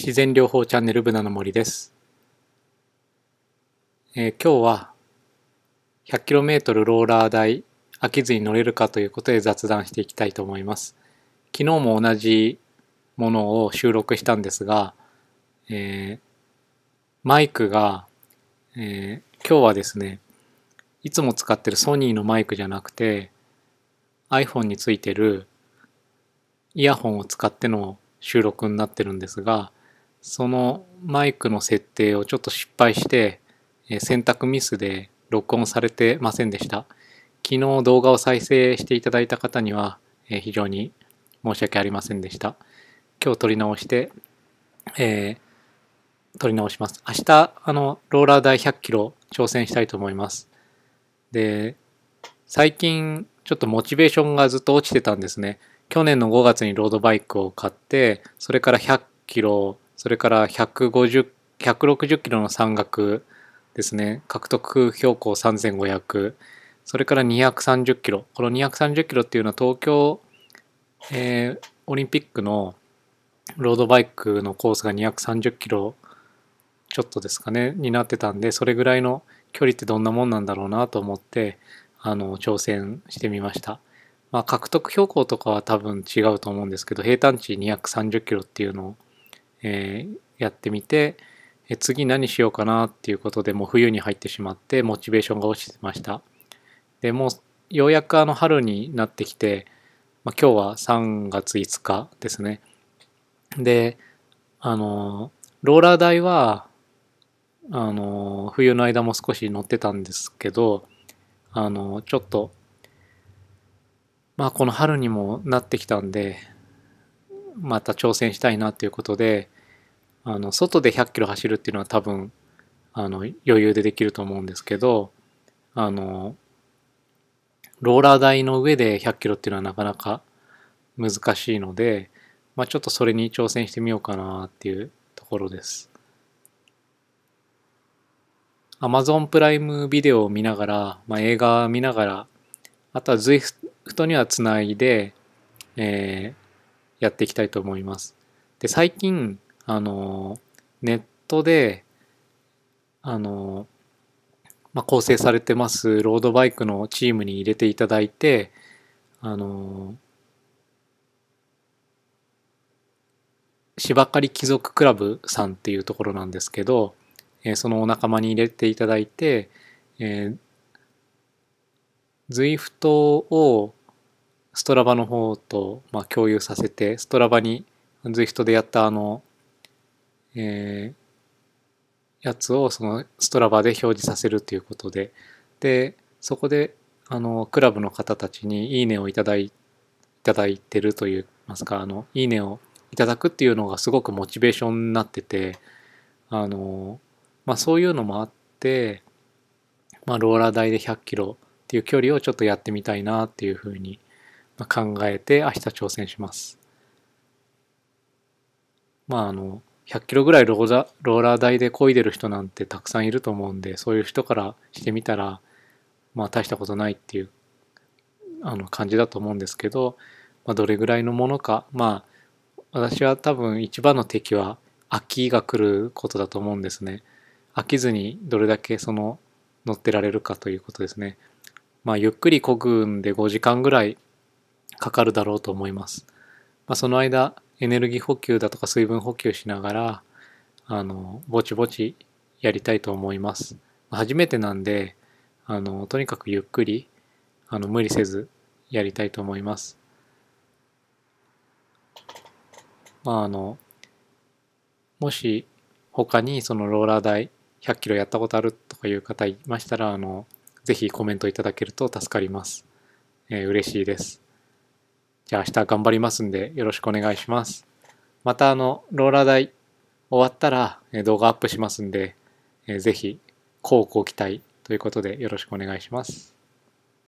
自然療法チャンネルブナの森です、えー、今日は 100km ローラー台飽きずに乗れるかということで雑談していきたいと思います昨日も同じものを収録したんですが、えー、マイクが、えー、今日はですねいつも使ってるソニーのマイクじゃなくて iPhone についてるイヤホンを使っての収録になってるんですがそのマイクの設定をちょっと失敗して、え選択ミスで録音されてませんでした。昨日動画を再生していただいた方には、え非常に申し訳ありませんでした。今日撮り直して、えー、撮り直します。明日、あの、ローラー台100キロ挑戦したいと思います。で、最近、ちょっとモチベーションがずっと落ちてたんですね。去年の5月にロードバイクを買って、それから100キロそれから150、160キロの山岳ですね、獲得標高3500、それから230キロ。この230キロっていうのは東京、えー、オリンピックのロードバイクのコースが230キロちょっとですかね、になってたんで、それぐらいの距離ってどんなもんなんだろうなと思って、あの、挑戦してみました。まあ、獲得標高とかは多分違うと思うんですけど、平坦地230キロっていうのをえー、やってみて、え次何しようかなっていうことでもう冬に入ってしまってモチベーションが落ちてましたでもうようやくあの春になってきて、まあ、今日は3月5日ですねであのローラー台はあの冬の間も少し乗ってたんですけどあのちょっとまあこの春にもなってきたんでまた挑戦したいなということで、あの、外で100キロ走るっていうのは多分、あの、余裕でできると思うんですけど、あの、ローラー台の上で100キロっていうのはなかなか難しいので、まあ、ちょっとそれに挑戦してみようかなっていうところです。アマゾンプライムビデオを見ながら、まあ、映画見ながら、あとは ZWIFT にはつないで、えー、やっていきたいと思います。で、最近、あの、ネットで、あの、まあ、構成されてますロードバイクのチームに入れていただいて、あの、芝刈り貴族クラブさんっていうところなんですけど、えー、そのお仲間に入れていただいて、えー、ズイフトをストラバの方と、まあ、共有させて、ストラバに ZWIFT でやったあの、えー、やつをそのストラバで表示させるということで、で、そこで、あの、クラブの方たちにいいねをいただいてるといいますか、あの、いいねをいただくっていうのがすごくモチベーションになってて、あの、まあそういうのもあって、まあローラー台で100キロっていう距離をちょっとやってみたいなっていうふうに考えて明日挑戦します。まああの100キロぐらいローラー台で漕いでる人なんてたくさんいると思うんでそういう人からしてみたらまあ大したことないっていうあの感じだと思うんですけど、まあ、どれぐらいのものかまあ私は多分一番の敵は飽きが来ることだと思うんですね。飽きずにどれだけその乗ってられるかということですね。まあゆっくり漕ぐんで5時間ぐらいかかるだろうと思います。まあ、その間、エネルギー補給だとか水分補給しながら、あの、ぼちぼちやりたいと思います。初めてなんで、あの、とにかくゆっくり、あの、無理せずやりたいと思います。まあ、あの、もし他にそのローラー台100キロやったことあるとかいう方いましたら、あの、ぜひコメントいただけると助かります。えー、嬉しいです。じゃあ明日頑張りますんでよろしくお願いします。またあの、ローラー台終わったら動画アップしますんで、ぜひ、こうご期待ということでよろしくお願いします。